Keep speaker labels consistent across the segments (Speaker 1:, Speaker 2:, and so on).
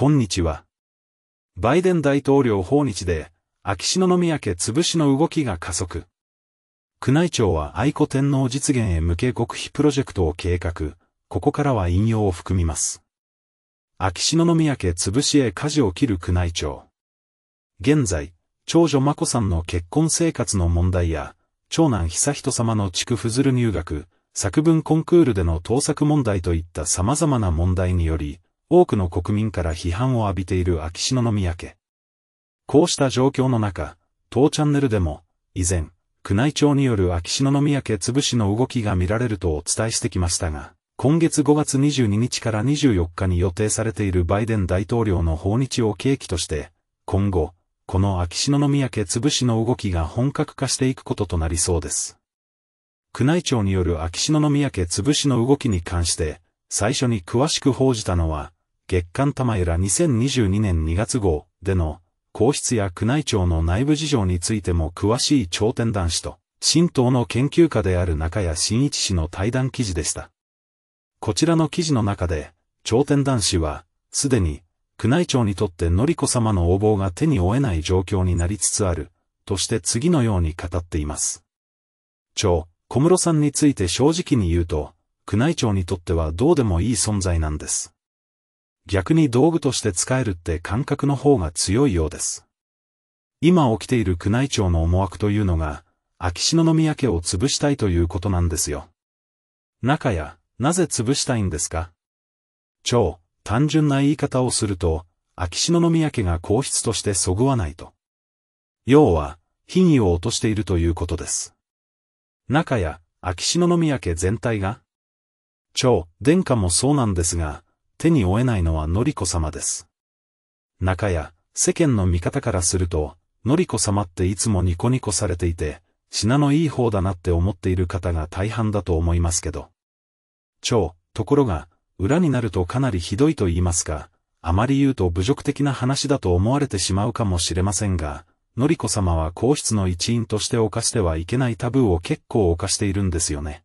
Speaker 1: こんにちは。バイデン大統領訪日で、秋篠宮家潰しの動きが加速。宮内庁は愛子天皇実現へ向け極秘プロジェクトを計画、ここからは引用を含みます。秋篠宮家潰しへ舵を切る宮内庁。現在、長女眞子さんの結婚生活の問題や、長男悠仁様の地区ふずる入学、作文コンクールでの盗作問題といった様々な問題により、多くの国民から批判を浴びている秋篠宮家。こうした状況の中、当チャンネルでも、以前、宮内庁による秋篠宮家潰しの動きが見られるとお伝えしてきましたが、今月5月22日から24日に予定されているバイデン大統領の訪日を契機として、今後、この秋篠宮家潰しの動きが本格化していくこととなりそうです。宮内庁による秋篠宮家潰しの動きに関して、最初に詳しく報じたのは、月刊玉エラ2022年2月号での、皇室や宮内庁の内部事情についても詳しい頂点男子と、新党の研究家である中谷新一氏の対談記事でした。こちらの記事の中で、頂点男子は、すでに、宮内庁にとってのりこ様の応募が手に負えない状況になりつつある、として次のように語っています。長、小室さんについて正直に言うと、宮内庁にとってはどうでもいい存在なんです。逆に道具として使えるって感覚の方が強いようです。今起きている宮内庁の思惑というのが、秋篠宮家を潰したいということなんですよ。中や、なぜ潰したいんですか超、単純な言い方をすると、秋篠宮家が皇室としてそぐわないと。要は、品位を落としているということです。中や、秋篠宮家全体が超、殿下もそうなんですが、手に負えないのはのりこ様です。中や、世間の見方からすると、のりこ様っていつもニコニコされていて、品のいい方だなって思っている方が大半だと思いますけど。超、ところが、裏になるとかなりひどいと言いますか、あまり言うと侮辱的な話だと思われてしまうかもしれませんが、のりこ様は皇室の一員として犯してはいけないタブーを結構犯しているんですよね。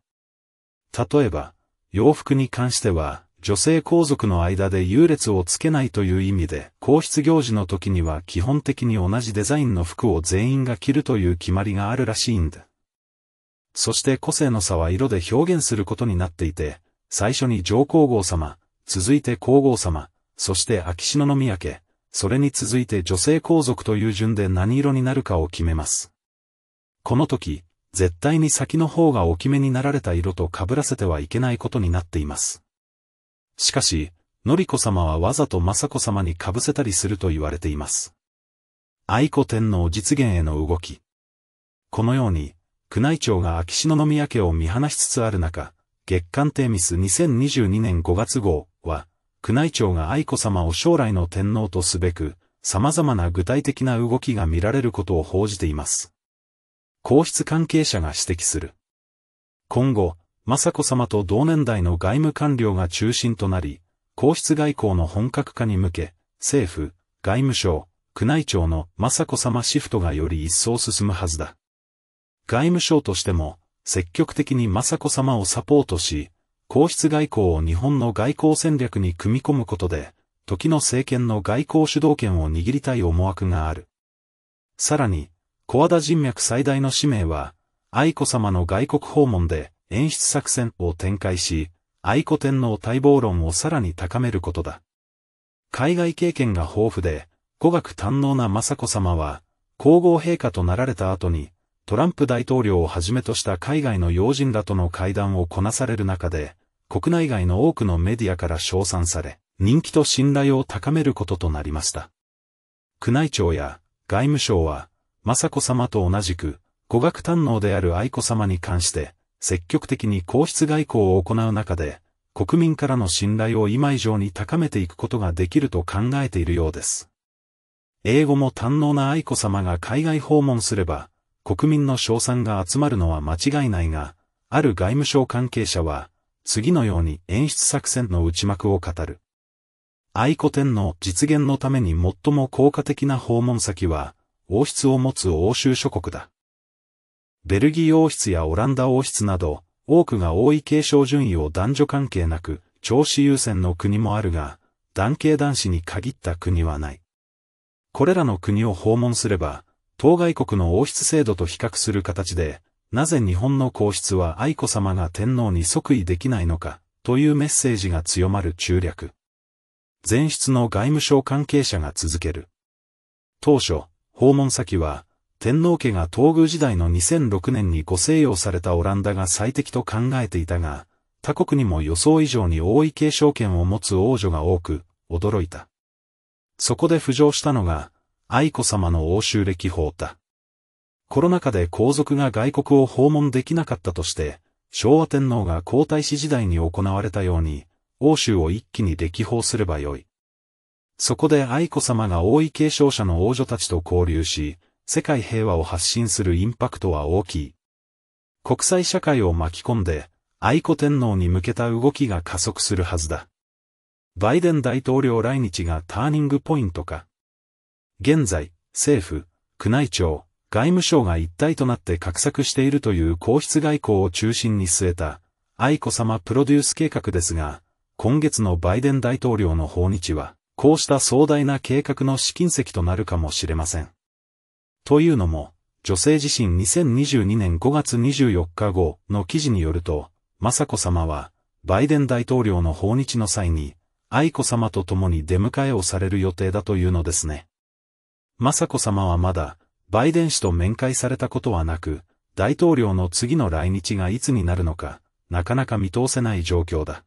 Speaker 1: 例えば、洋服に関しては、女性皇族の間で優劣をつけないという意味で、皇室行事の時には基本的に同じデザインの服を全員が着るという決まりがあるらしいんだ。そして個性の差は色で表現することになっていて、最初に上皇后様、続いて皇后様、そして秋篠宮家、それに続いて女性皇族という順で何色になるかを決めます。この時、絶対に先の方がお決めになられた色と被らせてはいけないことになっています。しかし、のりこ様はわざと雅子様に被せたりすると言われています。愛子天皇実現への動き。このように、宮内庁が秋篠宮家を見放しつつある中、月刊テーミス2022年5月号は、宮内庁が愛子様を将来の天皇とすべく、様々な具体的な動きが見られることを報じています。皇室関係者が指摘する。今後、雅子様と同年代の外務官僚が中心となり、皇室外交の本格化に向け、政府、外務省、宮内庁の雅子様シフトがより一層進むはずだ。外務省としても、積極的に雅子様をサポートし、皇室外交を日本の外交戦略に組み込むことで、時の政権の外交主導権を握りたい思惑がある。さらに、小和田人脈最大の使命は、愛子様の外国訪問で、演出作戦を展開し、愛子天皇待望論をさらに高めることだ。海外経験が豊富で、語学堪能な雅子様は、皇后陛下となられた後に、トランプ大統領をはじめとした海外の要人らとの会談をこなされる中で、国内外の多くのメディアから称賛され、人気と信頼を高めることとなりました。宮内庁や外務省は、雅子様と同じく、語学堪能である愛子様に関して、積極的に皇室外交を行う中で、国民からの信頼を今以上に高めていくことができると考えているようです。英語も堪能な愛子さまが海外訪問すれば、国民の賞賛が集まるのは間違いないが、ある外務省関係者は、次のように演出作戦の内幕を語る。愛子天皇実現のために最も効果的な訪問先は、王室を持つ欧州諸国だ。ベルギー王室やオランダ王室など、多くが王位継承順位を男女関係なく、長子優先の国もあるが、男系男子に限った国はない。これらの国を訪問すれば、当外国の王室制度と比較する形で、なぜ日本の皇室は愛子様が天皇に即位できないのか、というメッセージが強まる中略。前室の外務省関係者が続ける。当初、訪問先は、天皇家が東宮時代の2006年にご西洋されたオランダが最適と考えていたが、他国にも予想以上に王位継承権を持つ王女が多く、驚いた。そこで浮上したのが、愛子様の欧州歴法だ。コロナ禍で皇族が外国を訪問できなかったとして、昭和天皇が皇太子時代に行われたように、欧州を一気に歴訪すればよい。そこで愛子様が王位継承者の王女たちと交流し、世界平和を発信するインパクトは大きい。国際社会を巻き込んで、愛子天皇に向けた動きが加速するはずだ。バイデン大統領来日がターニングポイントか。現在、政府、宮内庁、外務省が一体となって画策しているという皇室外交を中心に据えた、愛子様プロデュース計画ですが、今月のバイデン大統領の訪日は、こうした壮大な計画の試金石となるかもしれません。というのも、女性自身2022年5月24日後の記事によると、雅子さまは、バイデン大統領の訪日の際に、愛子さまと共に出迎えをされる予定だというのですね。雅子さまはまだ、バイデン氏と面会されたことはなく、大統領の次の来日がいつになるのか、なかなか見通せない状況だ。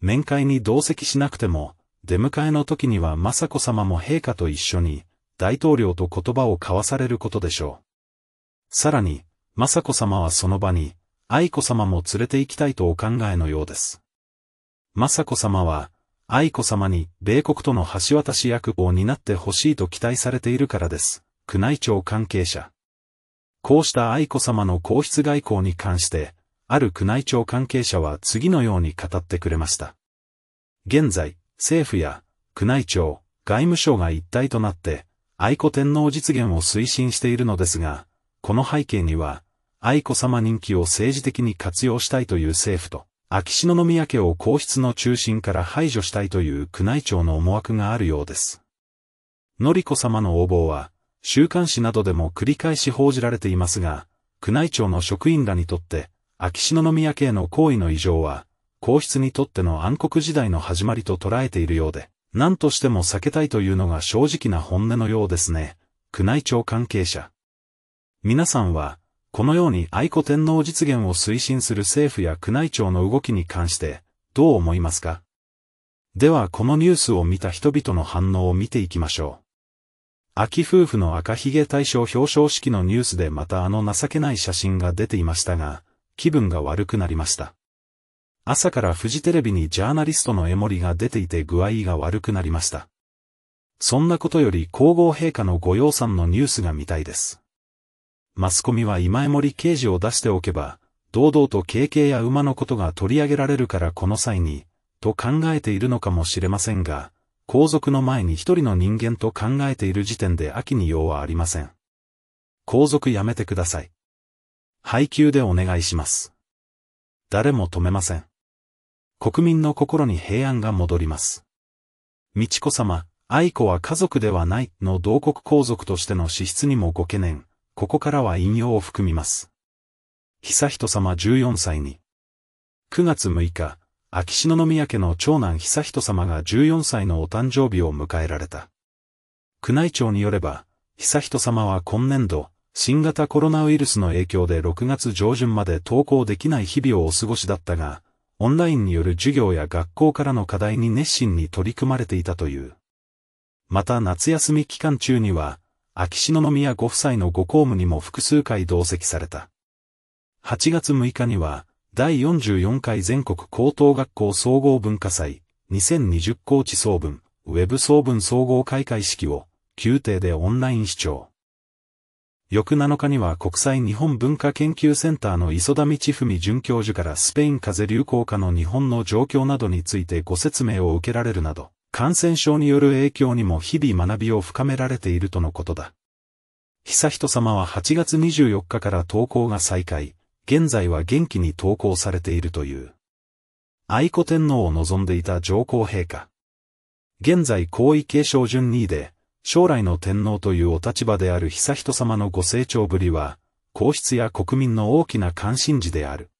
Speaker 1: 面会に同席しなくても、出迎えの時には雅子さまも陛下と一緒に、大統領と言葉を交わされることでしょう。さらに、雅子さまはその場に、愛子さまも連れて行きたいとお考えのようです。雅子さまは、愛子さまに米国との橋渡し役を担ってほしいと期待されているからです。宮内庁関係者。こうした愛子さまの皇室外交に関して、ある宮内庁関係者は次のように語ってくれました。現在、政府や宮内庁、外務省が一体となって、愛子天皇実現を推進しているのですが、この背景には、愛子様人気を政治的に活用したいという政府と、秋篠宮家を皇室の中心から排除したいという宮内庁の思惑があるようです。のりこ様の応募は、週刊誌などでも繰り返し報じられていますが、宮内庁の職員らにとって、秋篠宮家への行為の異常は、皇室にとっての暗黒時代の始まりと捉えているようで、何としても避けたいというのが正直な本音のようですね。宮内庁関係者。皆さんは、このように愛子天皇実現を推進する政府や宮内庁の動きに関して、どう思いますかではこのニュースを見た人々の反応を見ていきましょう。秋夫婦の赤ひげ大賞表彰式のニュースでまたあの情けない写真が出ていましたが、気分が悪くなりました。朝からフジテレビにジャーナリストの江森が出ていて具合が悪くなりました。そんなことより皇后陛下のご養蚕のニュースが見たいです。マスコミは今江森刑事を出しておけば、堂々と経験や馬のことが取り上げられるからこの際に、と考えているのかもしれませんが、皇族の前に一人の人間と考えている時点で秋に用はありません。皇族やめてください。配給でお願いします。誰も止めません。国民の心に平安が戻ります。美智子様、愛子は家族ではないの同国皇族としての資質にもご懸念、ここからは引用を含みます。久人様14歳に。9月6日、秋篠宮家の長男久人様が14歳のお誕生日を迎えられた。宮内庁によれば、悠仁様は今年度、新型コロナウイルスの影響で6月上旬まで登校できない日々をお過ごしだったが、オンラインによる授業や学校からの課題に熱心に取り組まれていたという。また夏休み期間中には、秋篠宮ご夫妻のご公務にも複数回同席された。8月6日には、第44回全国高等学校総合文化祭、2020高知総文、ウェブ総文総合開会式を、宮廷でオンライン視聴。翌7日には国際日本文化研究センターの磯田道文准教授からスペイン風邪流行下の日本の状況などについてご説明を受けられるなど、感染症による影響にも日々学びを深められているとのことだ。久人様は8月24日から投稿が再開、現在は元気に投稿されているという。愛子天皇を望んでいた上皇陛下。現在皇位継承順2位で、将来の天皇というお立場である悠仁様のご成長ぶりは、皇室や国民の大きな関心事である。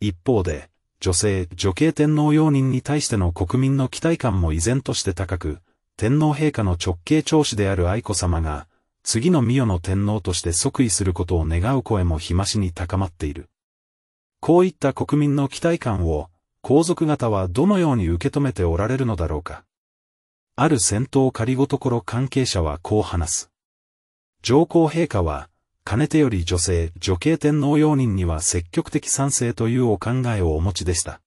Speaker 1: 一方で、女性、女系天皇容認に対しての国民の期待感も依然として高く、天皇陛下の直系長子である愛子様が、次の御代の天皇として即位することを願う声も日増しに高まっている。こういった国民の期待感を、皇族方はどのように受け止めておられるのだろうか。ある戦闘仮ごところ関係者はこう話す。上皇陛下は、かねてより女性、女系天皇容認には積極的賛成というお考えをお持ちでした。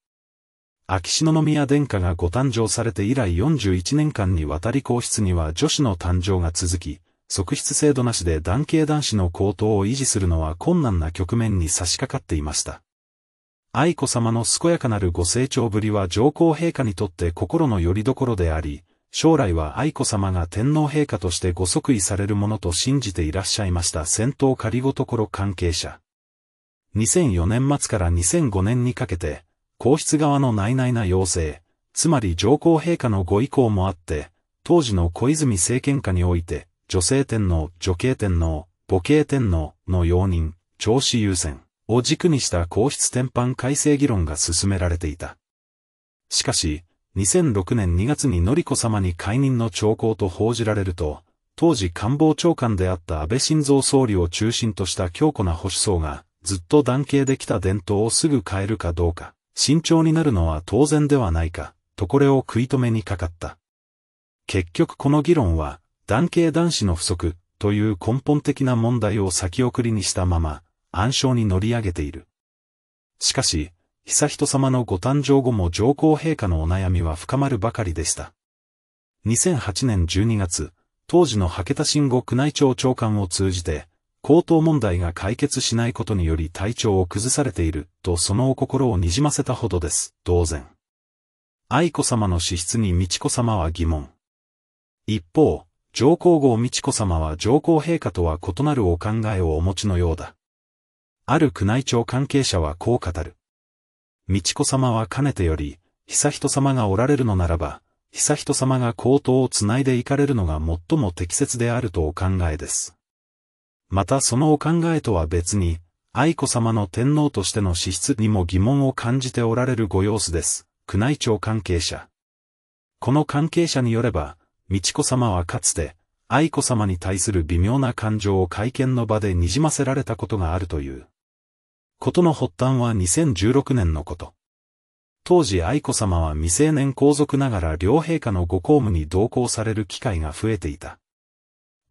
Speaker 1: 秋篠宮殿下がご誕生されて以来41年間にわたり皇室には女子の誕生が続き、側室制度なしで男系男子の高等を維持するのは困難な局面に差し掛かっていました。愛子様の健やかなるご成長ぶりは上皇陛下にとって心の拠り所であり、将来は愛子様が天皇陛下としてご即位されるものと信じていらっしゃいました戦闘仮ごところ関係者。2004年末から2005年にかけて、皇室側の内々な要請、つまり上皇陛下のご意向もあって、当時の小泉政権下において、女性天皇、女系天皇、母系天皇の容認、調子優先を軸にした皇室転換改正議論が進められていた。しかし、2006年2月に典子様に解任の兆候と報じられると、当時官房長官であった安倍晋三総理を中心とした強固な保守層が、ずっと断系できた伝統をすぐ変えるかどうか、慎重になるのは当然ではないか、とこれを食い止めにかかった。結局この議論は、男系男子の不足という根本的な問題を先送りにしたまま、暗礁に乗り上げている。しかし、悠仁さまのご誕生後も上皇陛下のお悩みは深まるばかりでした。2008年12月、当時の博田慎吾宮内庁長官を通じて、高等問題が解決しないことにより体調を崩されている、とそのお心をにじませたほどです、当然。愛子様の資質に美智子様は疑問。一方、上皇后美智子様は上皇陛下とは異なるお考えをお持ちのようだ。ある宮内庁関係者はこう語る。美智子様はかねてより、悠仁様がおられるのならば、悠仁様が口頭をつないでいかれるのが最も適切であるとお考えです。またそのお考えとは別に、愛子様の天皇としての資質にも疑問を感じておられるご様子です。宮内庁関係者。この関係者によれば、美智子様はかつて、愛子様に対する微妙な感情を会見の場でにじませられたことがあるという。ことの発端は2016年のこと。当時愛子さまは未成年皇族ながら両陛下のご公務に同行される機会が増えていた。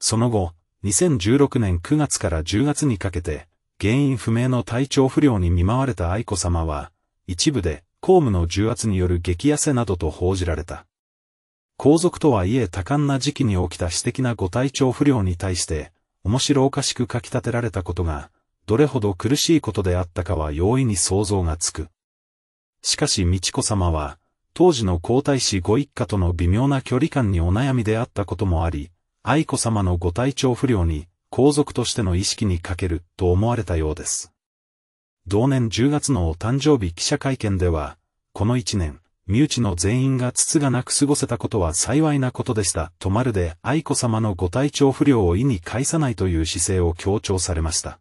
Speaker 1: その後、2016年9月から10月にかけて、原因不明の体調不良に見舞われた愛子さまは、一部で公務の重圧による激痩せなどと報じられた。皇族とはいえ多感な時期に起きた私的なご体調不良に対して、面白おかしく書き立てられたことが、どれほど苦しいことであったかは容易に想像がつく。しかし美智子様は、当時の皇太子ご一家との微妙な距離感にお悩みであったこともあり、愛子様のご体調不良に、皇族としての意識に欠けると思われたようです。同年10月のお誕生日記者会見では、この1年、身内の全員がつがなく過ごせたことは幸いなことでした。とまるで愛子様のご体調不良を意に介さないという姿勢を強調されました。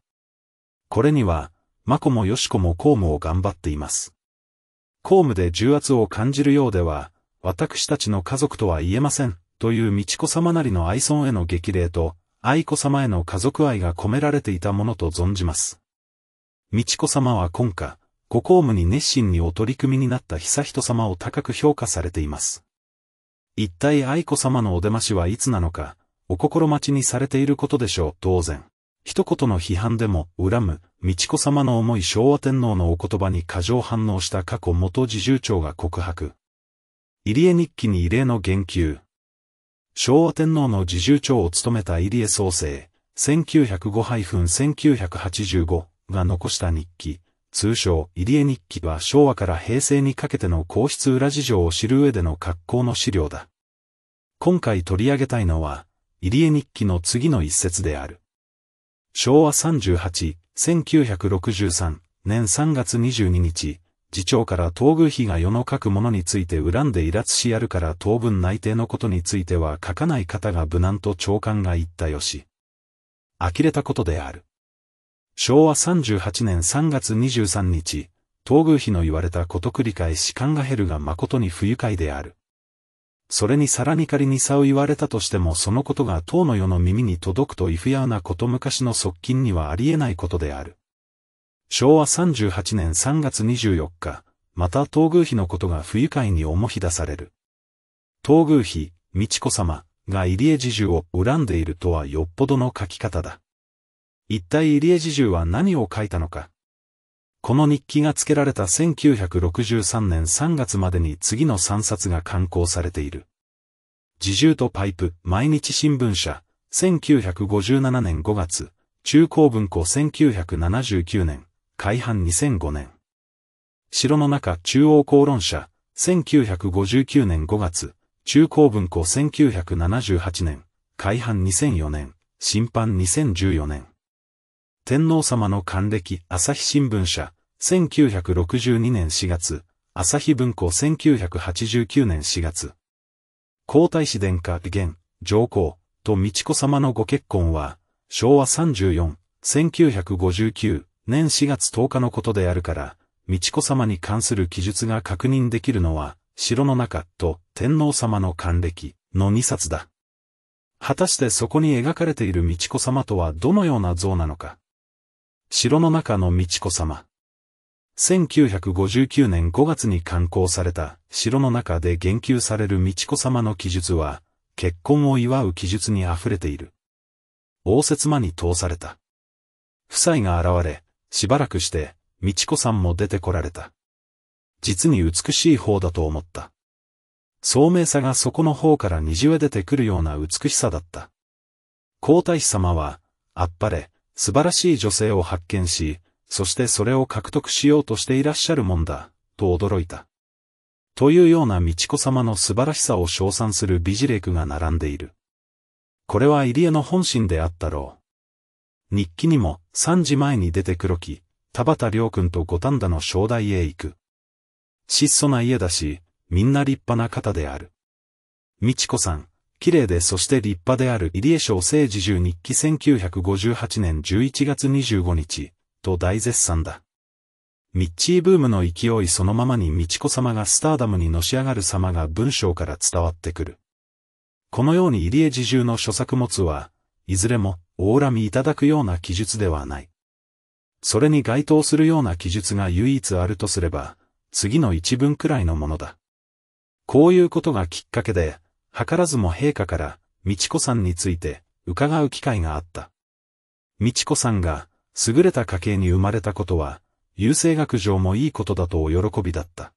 Speaker 1: これには、マコもヨシコも公務を頑張っています。公務で重圧を感じるようでは、私たちの家族とは言えません、という美智子様なりの愛尊への激励と、愛子様への家族愛が込められていたものと存じます。美智子様は今夏、ご公務に熱心にお取り組みになった悠仁様を高く評価されています。一体愛子様のお出ましはいつなのか、お心待ちにされていることでしょう、当然。一言の批判でも恨む、美智子様の思い昭和天皇のお言葉に過剰反応した過去元侍従長が告白。入江日記に異例の言及。昭和天皇の侍従長を務めた入江創生、1905-1985が残した日記、通称入江日記は昭和から平成にかけての皇室裏事情を知る上での格好の資料だ。今回取り上げたいのは、入江日記の次の一節である。昭和38、1963年3月22日、次長から東宮妃が世の書くものについて恨んでイラつしやるから当分内定のことについては書かない方が無難と長官が言ったよし。呆れたことである。昭和38年3月23日、東宮妃の言われたこと繰り返しカが減るが誠に不愉快である。それにさらに仮に差を言われたとしてもそのことが当の世の耳に届くといふやなこと昔の側近にはありえないことである。昭和38年3月24日、また東宮妃のことが不愉快に思い出される。東宮妃、美智子様が入江侍従を恨んでいるとはよっぽどの書き方だ。一体入江侍従は何を書いたのか。この日記が付けられた1963年3月までに次の3冊が刊行されている。自重とパイプ、毎日新聞社、1957年5月、中高文庫1979年、改版2005年。城の中中央公論社、1959年5月、中高文庫1978年、改版2004年、審判2014年。天皇様の還暦朝日新聞社、1962年4月、朝日文庫1989年4月。皇太子殿下現、上皇、と美智子様のご結婚は、昭和34、1959年4月10日のことであるから、美智子様に関する記述が確認できるのは、城の中と天皇様の還暦の2冊だ。果たしてそこに描かれている美智子様とはどのような像なのか。城の中の美智子様。1959年5月に刊行された城の中で言及される美智子様の記述は、結婚を祝う記述に溢れている。応接間に通された。夫妻が現れ、しばらくして、美智子さんも出てこられた。実に美しい方だと思った。聡明さがそこの方から虹へ出てくるような美しさだった。皇太子様は、あっぱれ、素晴らしい女性を発見し、そしてそれを獲得しようとしていらっしゃるもんだ、と驚いた。というような美智子様の素晴らしさを称賛する美辞例句が並んでいる。これは入江の本心であったろう。日記にも、3時前に出て黒木、田畑良君と五反田の正代へ行く。質素な家だし、みんな立派な方である。美智子さん、綺麗でそして立派である入江省政治中日記1958年11月25日、と大絶賛だ。ミッチーブームの勢いそのままに美智子様がスターダムにのし上がる様が文章から伝わってくる。このように入江自重の諸作物は、いずれも、お恨みいただくような記述ではない。それに該当するような記述が唯一あるとすれば、次の一文くらいのものだ。こういうことがきっかけで、図らずも陛下から、美智子さんについて、伺う機会があった。美智子さんが、優れた家系に生まれたことは、優生学上もいいことだとお喜びだった。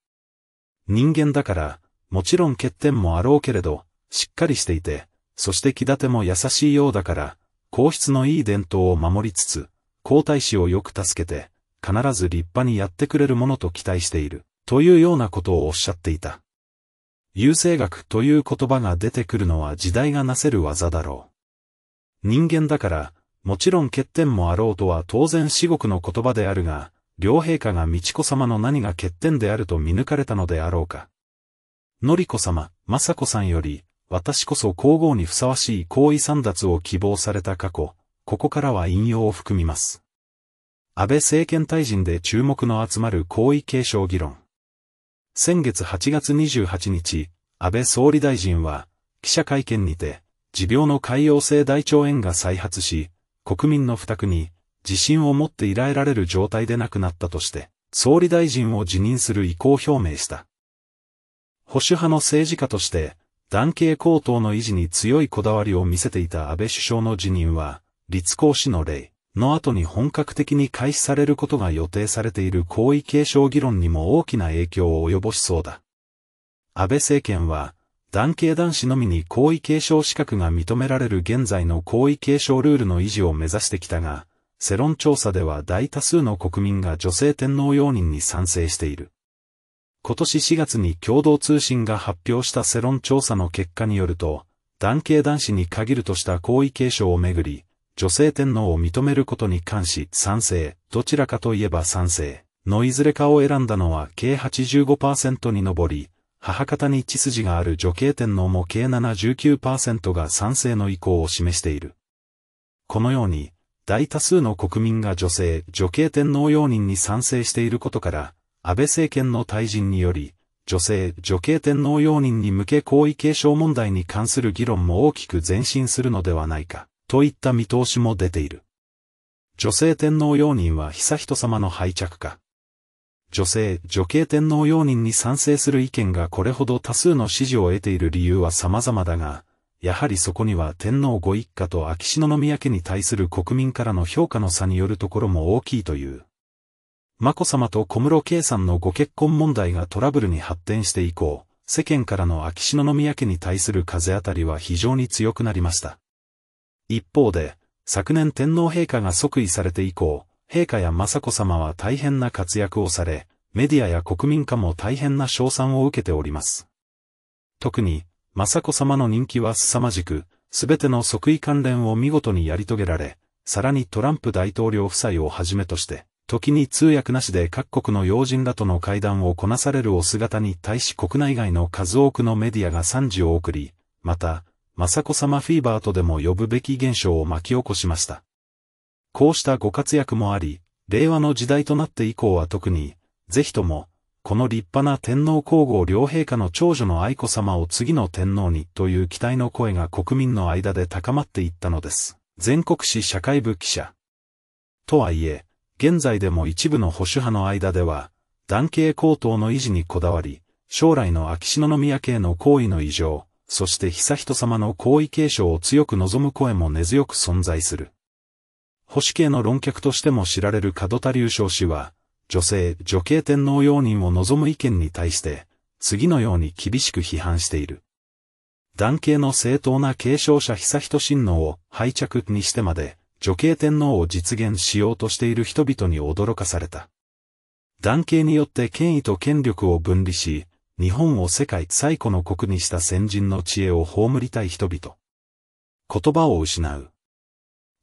Speaker 1: 人間だから、もちろん欠点もあろうけれど、しっかりしていて、そして気立ても優しいようだから、皇室のいい伝統を守りつつ、皇太子をよく助けて、必ず立派にやってくれるものと期待している、というようなことをおっしゃっていた。優生学という言葉が出てくるのは時代がなせる技だろう。人間だから、もちろん欠点もあろうとは当然至極の言葉であるが、両陛下が美智子様の何が欠点であると見抜かれたのであろうか。のりこ様、まさこさんより、私こそ皇后にふさわしい皇位三奪を希望された過去、ここからは引用を含みます。安倍政権退陣で注目の集まる皇位継承議論。先月8月28日、安倍総理大臣は、記者会見にて、持病の潰瘍性大腸炎が再発し、国民の負託に、自信を持っていられられる状態で亡くなったとして、総理大臣を辞任する意向表明した。保守派の政治家として、男系高等の維持に強いこだわりを見せていた安倍首相の辞任は、立候氏の例。の後に本格的に開始されることが予定されている皇位継承議論にも大きな影響を及ぼしそうだ。安倍政権は、男系男子のみに皇位継承資格が認められる現在の皇位継承ルールの維持を目指してきたが、世論調査では大多数の国民が女性天皇容認に賛成している。今年4月に共同通信が発表した世論調査の結果によると、男系男子に限るとした皇位継承をめぐり、女性天皇を認めることに関し賛成、どちらかといえば賛成、のいずれかを選んだのは計85%に上り、母方に血筋がある女系天皇も計7 9が賛成の意向を示している。このように、大多数の国民が女性、女系天皇容認に賛成していることから、安倍政権の退陣により、女性、女系天皇容認に向け皇位継承問題に関する議論も大きく前進するのではないか。といった見通しも出ている。女性天皇容認は悠仁様の敗着か。女性、女系天皇容認に賛成する意見がこれほど多数の支持を得ている理由は様々だが、やはりそこには天皇ご一家と秋篠宮家に対する国民からの評価の差によるところも大きいという。眞子さまと小室圭さんのご結婚問題がトラブルに発展して以降、世間からの秋篠宮家に対する風当たりは非常に強くなりました。一方で、昨年天皇陛下が即位されて以降、陛下や雅子さまは大変な活躍をされ、メディアや国民家も大変な賞賛を受けております。特に、雅子さまの人気は凄まじく、すべての即位関連を見事にやり遂げられ、さらにトランプ大統領夫妻をはじめとして、時に通訳なしで各国の要人らとの会談をこなされるお姿に対し国内外の数多くのメディアが賛辞を送り、また、雅子様フィーバーとでも呼ぶべき現象を巻き起こしました。こうしたご活躍もあり、令和の時代となって以降は特に、ぜひとも、この立派な天皇皇后両陛下の長女の愛子さまを次の天皇にという期待の声が国民の間で高まっていったのです。全国紙社会部記者。とはいえ、現在でも一部の保守派の間では、男系高等の維持にこだわり、将来の秋篠宮家への行為の異常、そして悠仁さまの皇位継承を強く望む声も根強く存在する。保守系の論客としても知られる門田流昇氏は、女性、女系天皇容認を望む意見に対して、次のように厳しく批判している。男系の正当な継承者悠仁親王を廃着にしてまで、女系天皇を実現しようとしている人々に驚かされた。男系によって権威と権力を分離し、日本を世界最古の国にした先人の知恵を葬りたい人々。言葉を失う。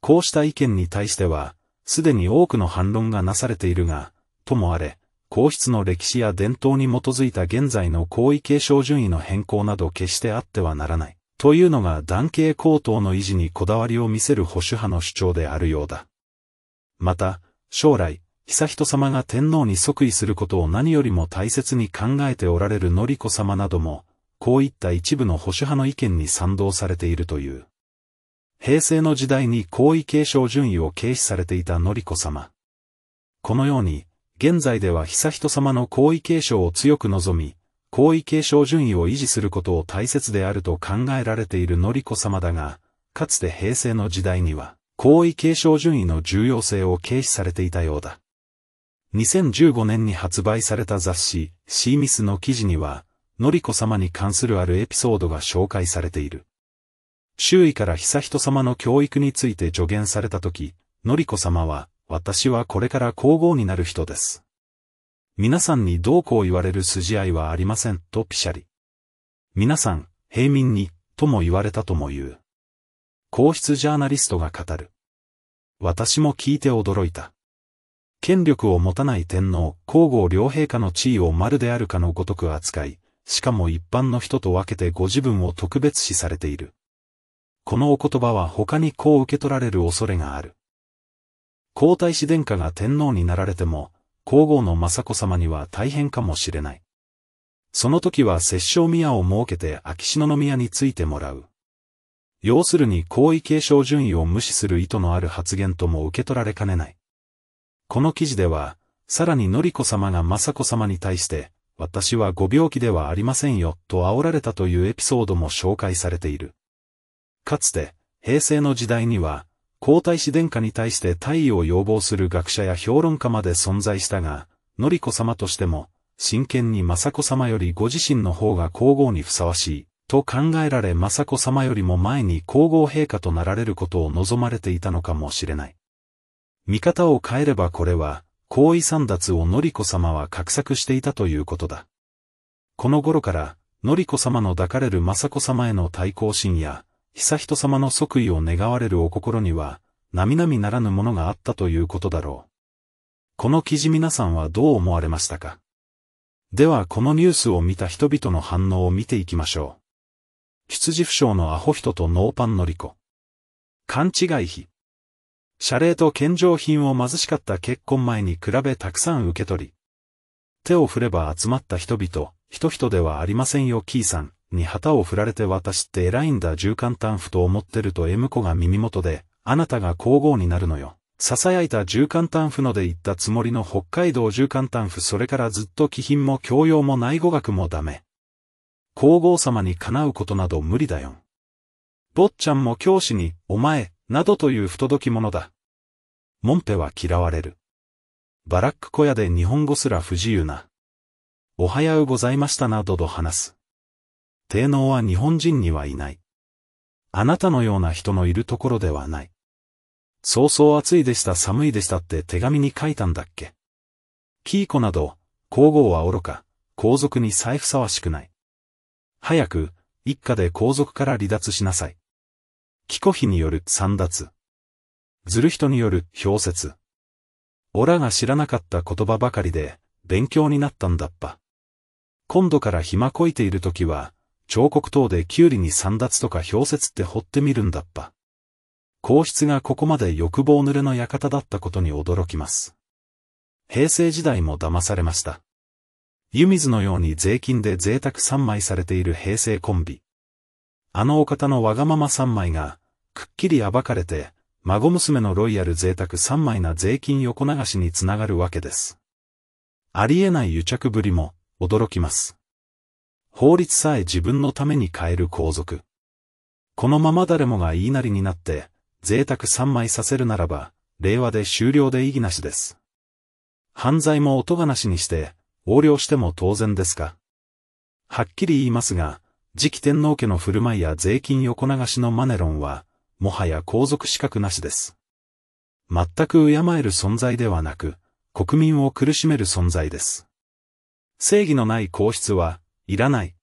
Speaker 1: こうした意見に対しては、すでに多くの反論がなされているが、ともあれ、皇室の歴史や伝統に基づいた現在の皇位継承順位の変更など決してあってはならない。というのが男系高等の維持にこだわりを見せる保守派の主張であるようだ。また、将来、悠仁さまが天皇に即位することを何よりも大切に考えておられる典子さまなども、こういった一部の保守派の意見に賛同されているという。平成の時代に皇位継承順位を軽視されていた典子さま。このように、現在では悠仁さまの皇位継承を強く望み、皇位継承順位を維持することを大切であると考えられている典子さまだが、かつて平成の時代には、皇位継承順位の重要性を軽視されていたようだ。2015年に発売された雑誌、シーミスの記事には、のりこ様に関するあるエピソードが紹介されている。周囲から悠仁様の教育について助言されたとき、のりこ様は、私はこれから皇后になる人です。皆さんにどうこう言われる筋合いはありません、とピシャリ。皆さん、平民に、とも言われたとも言う。皇室ジャーナリストが語る。私も聞いて驚いた。権力を持たない天皇、皇后両陛下の地位を丸であるかのごとく扱い、しかも一般の人と分けてご自分を特別視されている。このお言葉は他にこう受け取られる恐れがある。皇太子殿下が天皇になられても、皇后の雅子様には大変かもしれない。その時は摂政宮を設けて秋篠宮についてもらう。要するに皇位継承順位を無視する意図のある発言とも受け取られかねない。この記事では、さらにのりこ様が雅子様に対して、私はご病気ではありませんよ、と煽られたというエピソードも紹介されている。かつて、平成の時代には、皇太子殿下に対して退位を要望する学者や評論家まで存在したが、のりこ様としても、真剣に雅子様よりご自身の方が皇后にふさわしい、と考えられ雅子様よりも前に皇后陛下となられることを望まれていたのかもしれない。見方を変えればこれは、皇位三奪をのりこ様は画策していたということだ。この頃から、のりこ様の抱かれる雅子様への対抗心や、悠仁様の即位を願われるお心には、並々ならぬものがあったということだろう。この記事皆さんはどう思われましたかではこのニュースを見た人々の反応を見ていきましょう。出自不詳のアホ人とノーパンのりこ。勘違い費。謝礼と献上品を貧しかった結婚前に比べたくさん受け取り、手を振れば集まった人々、人々ではありませんよキーさん、に旗を振られて私って偉いんだ重間単譜と思ってると M 子が耳元で、あなたが皇后になるのよ。囁いた重間単譜ので言ったつもりの北海道重間単譜それからずっと気品も教養も内語学もダメ。皇后様にかなうことなど無理だよ。坊ちゃんも教師に、お前、などという不届き者だ。モンペは嫌われる。バラック小屋で日本語すら不自由な。おはようございましたなどと話す。低能は日本人にはいない。あなたのような人のいるところではない。そうそう暑いでした寒いでしたって手紙に書いたんだっけ。キーコなど、皇后は愚か、皇族に再ふさわしくない。早く、一家で皇族から離脱しなさい。キコヒによる散脱。ずる人による氷雪。オラが知らなかった言葉ばかりで、勉強になったんだっぱ。今度から暇こいているときは、彫刻等でキュウリに散脱とか氷雪って掘ってみるんだっぱ。皇室がここまで欲望濡れの館だったことに驚きます。平成時代も騙されました。湯水のように税金で贅沢3枚されている平成コンビ。あのお方のわがまま三枚が、くっきり暴かれて、孫娘のロイヤル贅沢三枚な税金横流しにつながるわけです。ありえない癒着ぶりも、驚きます。法律さえ自分のために変える皇族。このまま誰もが言いなりになって、贅沢三枚させるならば、令和で終了で意義なしです。犯罪も音がなしにして、横領しても当然ですか。はっきり言いますが、次期天皇家の振る舞いや税金横流しのマネロンは、もはや皇族資格なしです。全く敬える存在ではなく、国民を苦しめる存在です。正義のない皇室は、いらない。